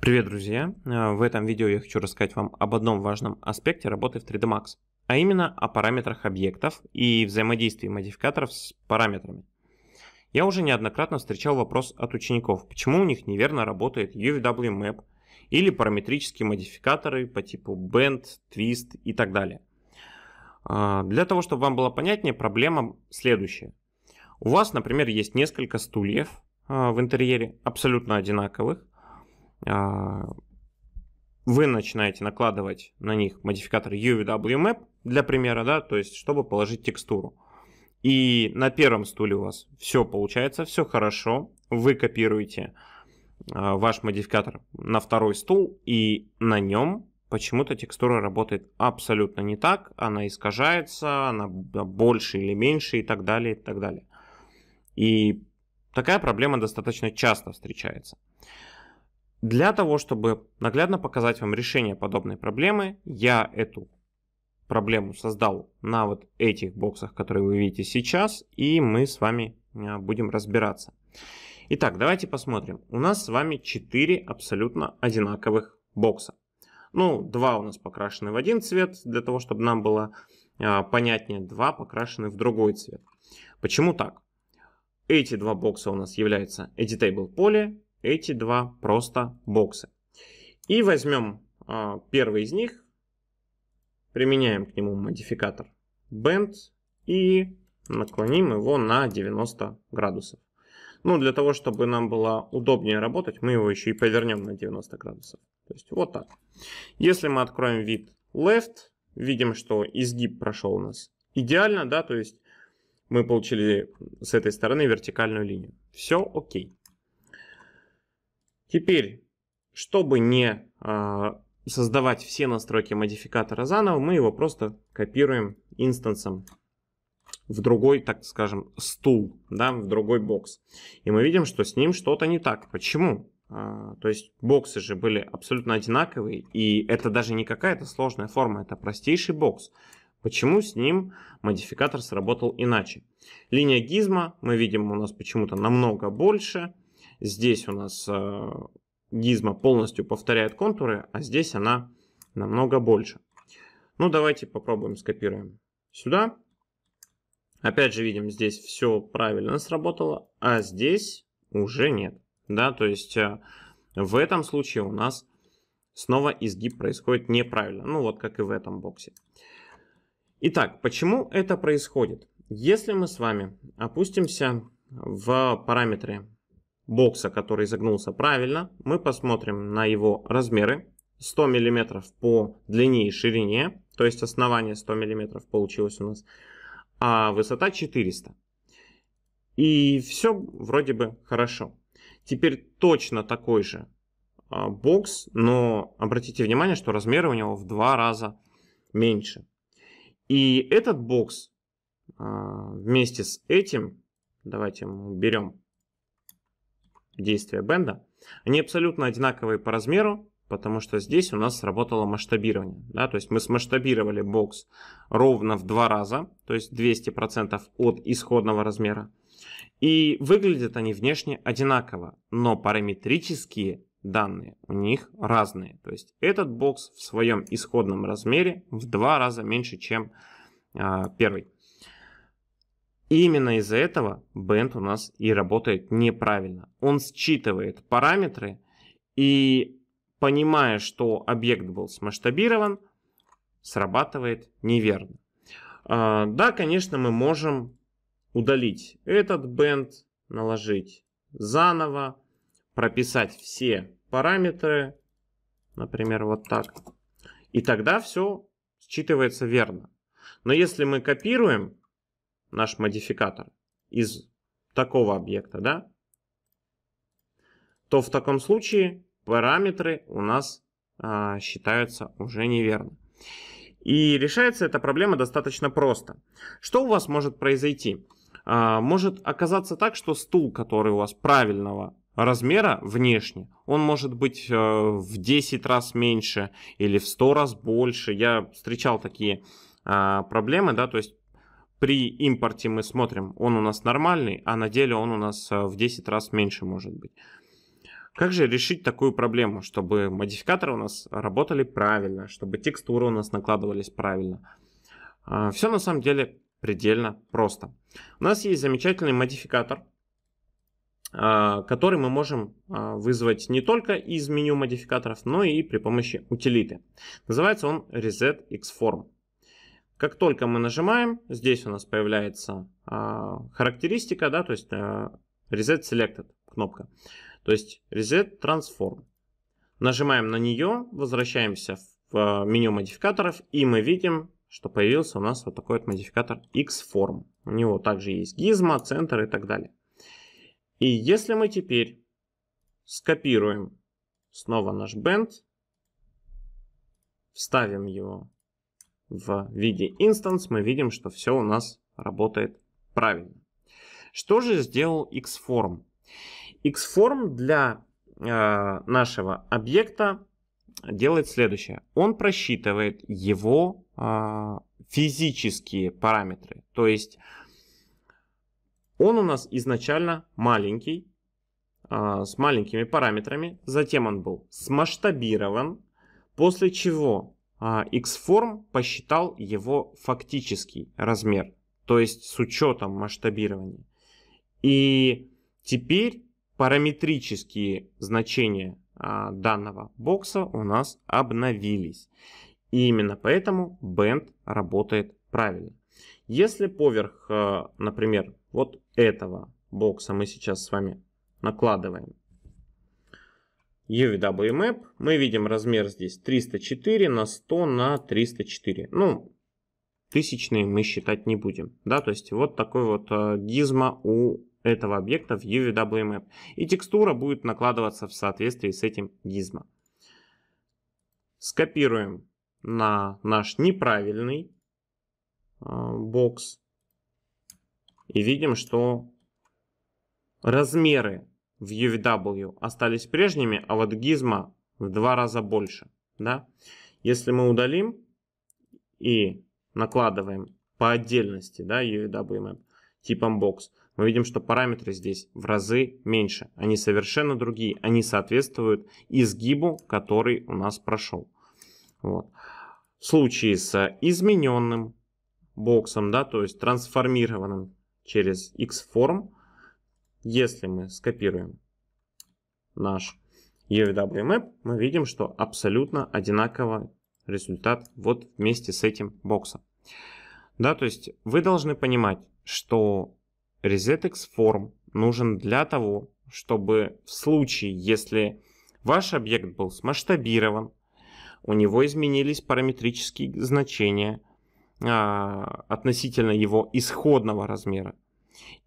Привет, друзья! Э, в этом видео я хочу рассказать вам об одном важном аспекте работы в 3D Max, а именно о параметрах объектов и взаимодействии модификаторов с параметрами. Я уже неоднократно встречал вопрос от учеников, почему у них неверно работает UVW Map или параметрические модификаторы по типу Bend, Twist и так далее. Э, для того, чтобы вам было понятнее, проблема следующая. У вас, например, есть несколько стульев э, в интерьере, абсолютно одинаковых, а, вы начинаете накладывать на них модификатор UVWMap для примера, да, то есть чтобы положить текстуру. И на первом стуле у вас все получается, все хорошо, вы копируете а, ваш модификатор на второй стул, и на нем почему-то текстура работает абсолютно не так, она искажается, она больше или меньше и так далее, и так далее. И такая проблема достаточно часто встречается. Для того, чтобы наглядно показать вам решение подобной проблемы, я эту проблему создал на вот этих боксах, которые вы видите сейчас, и мы с вами э, будем разбираться. Итак, давайте посмотрим. У нас с вами 4 абсолютно одинаковых бокса. Ну, два у нас покрашены в один цвет, для того, чтобы нам было э, понятнее, два покрашены в другой цвет. Почему так? Эти два бокса у нас являются editable поле, эти два просто бокса. И возьмем э, первый из них, применяем к нему модификатор bend и наклоним его на 90 градусов. Ну, для того, чтобы нам было удобнее работать, мы его еще и повернем на 90 градусов. То есть вот так. Если мы откроем вид left, видим, что изгиб прошел у нас идеально, да, то есть мы получили с этой стороны вертикальную линию. Все окей. Теперь, чтобы не а, создавать все настройки модификатора заново, мы его просто копируем инстансом в другой, так скажем, стул, да, в другой бокс. И мы видим, что с ним что-то не так. Почему? А, то есть боксы же были абсолютно одинаковые, и это даже не какая-то сложная форма, это простейший бокс. Почему с ним модификатор сработал иначе? Линия гизма, мы видим, у нас почему-то намного больше, Здесь у нас э, гизма полностью повторяет контуры, а здесь она намного больше. Ну, давайте попробуем скопируем сюда. Опять же, видим, здесь все правильно сработало, а здесь уже нет. Да, то есть э, в этом случае у нас снова изгиб происходит неправильно. Ну, вот как и в этом боксе. Итак, почему это происходит? Если мы с вами опустимся в параметры бокса, который загнулся правильно, мы посмотрим на его размеры. 100 мм по длине и ширине, то есть основание 100 мм получилось у нас, а высота 400. И все вроде бы хорошо. Теперь точно такой же а, бокс, но обратите внимание, что размеры у него в два раза меньше. И этот бокс а, вместе с этим, давайте мы уберем действия бенда. Они абсолютно одинаковые по размеру, потому что здесь у нас сработало масштабирование. Да? То есть мы смасштабировали бокс ровно в два раза, то есть 200% от исходного размера. И выглядят они внешне одинаково, но параметрические данные у них разные. То есть этот бокс в своем исходном размере в два раза меньше, чем э, первый именно из-за этого бенд у нас и работает неправильно. Он считывает параметры и, понимая, что объект был смасштабирован, срабатывает неверно. А, да, конечно, мы можем удалить этот бенд, наложить заново, прописать все параметры, например, вот так. И тогда все считывается верно. Но если мы копируем наш модификатор из такого объекта, да, то в таком случае параметры у нас а, считаются уже неверно. И решается эта проблема достаточно просто. Что у вас может произойти? А, может оказаться так, что стул, который у вас правильного размера внешне, он может быть э, в 10 раз меньше или в 100 раз больше. Я встречал такие а, проблемы, да, то есть при импорте мы смотрим, он у нас нормальный, а на деле он у нас э, в 10 раз меньше может быть. Как же решить такую проблему, чтобы модификаторы у нас работали правильно, чтобы текстуры у нас накладывались правильно? А, Все на самом деле предельно просто. У нас есть замечательный модификатор, а, который мы можем а, вызвать не только из меню модификаторов, но и при помощи утилиты. Называется он resetXform. Как только мы нажимаем, здесь у нас появляется а, характеристика, да, то есть а, Reset Selected кнопка, то есть Reset Transform. Нажимаем на нее, возвращаемся в а, меню модификаторов, и мы видим, что появился у нас вот такой вот модификатор X-Form. У него также есть гизма, центр и так далее. И если мы теперь скопируем снова наш бенд, вставим его в виде instance, мы видим, что все у нас работает правильно. Что же сделал xform? xform для э, нашего объекта делает следующее. Он просчитывает его э, физические параметры. То есть он у нас изначально маленький, э, с маленькими параметрами. Затем он был смасштабирован. После чего XForm а, посчитал его фактический размер, то есть с учетом масштабирования. И теперь параметрические значения а, данного бокса у нас обновились. И именно поэтому Band работает правильно. Если поверх, а, например, вот этого бокса мы сейчас с вами накладываем UVWMap, Мы видим размер здесь 304 на 100 на 304. Ну, тысячные мы считать не будем. Да, то есть вот такой вот э, гизма у этого объекта в UVWMap И текстура будет накладываться в соответствии с этим гизма. Скопируем на наш неправильный э, бокс. И видим, что размеры в UVW остались прежними, а вот гизма в два раза больше. Да? Если мы удалим и накладываем по отдельности да, UVW map типом box, мы видим, что параметры здесь в разы меньше. Они совершенно другие, они соответствуют изгибу, который у нас прошел. Вот. В случае с измененным боксом, да, то есть трансформированным через X-форм, если мы скопируем наш UWMap, e мы видим, что абсолютно одинаково результат вот вместе с этим боксом. Да, то есть вы должны понимать, что ResetX Form нужен для того, чтобы в случае, если ваш объект был смасштабирован, у него изменились параметрические значения а, относительно его исходного размера,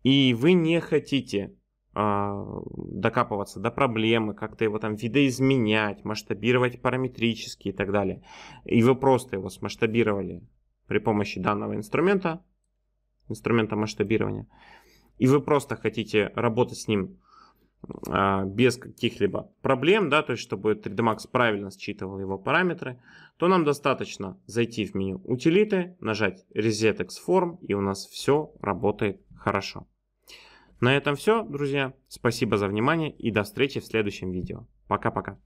и вы не хотите а, докапываться до проблемы, как-то его там видоизменять, масштабировать параметрически и так далее. И вы просто его смасштабировали при помощи данного инструмента, инструмента масштабирования, и вы просто хотите работать с ним а, без каких-либо проблем, да, то есть чтобы 3D Max правильно считывал его параметры, то нам достаточно зайти в меню утилиты, нажать Reset X Form, и у нас все работает хорошо. На этом все, друзья. Спасибо за внимание и до встречи в следующем видео. Пока-пока.